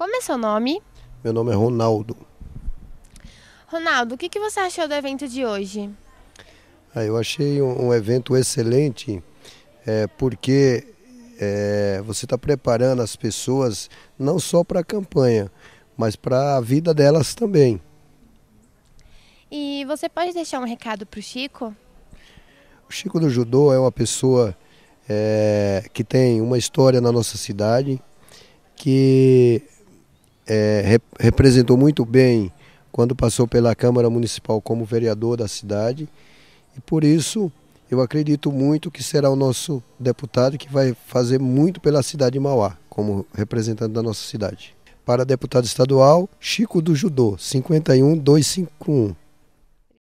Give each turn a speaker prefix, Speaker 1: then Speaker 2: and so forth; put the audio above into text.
Speaker 1: Como é seu nome?
Speaker 2: Meu nome é Ronaldo.
Speaker 1: Ronaldo, o que, que você achou do evento de hoje?
Speaker 2: Ah, eu achei um, um evento excelente, é, porque é, você está preparando as pessoas não só para a campanha, mas para a vida delas também.
Speaker 3: E você pode deixar um recado para o Chico?
Speaker 2: O Chico do Judô é uma pessoa é, que tem uma história na nossa cidade, que é, rep representou muito bem quando passou pela Câmara Municipal como vereador da cidade. E por isso eu acredito muito que será o nosso deputado que vai fazer muito pela cidade de Mauá, como representante da nossa cidade.
Speaker 4: Para deputado estadual, Chico do Judô, 51251.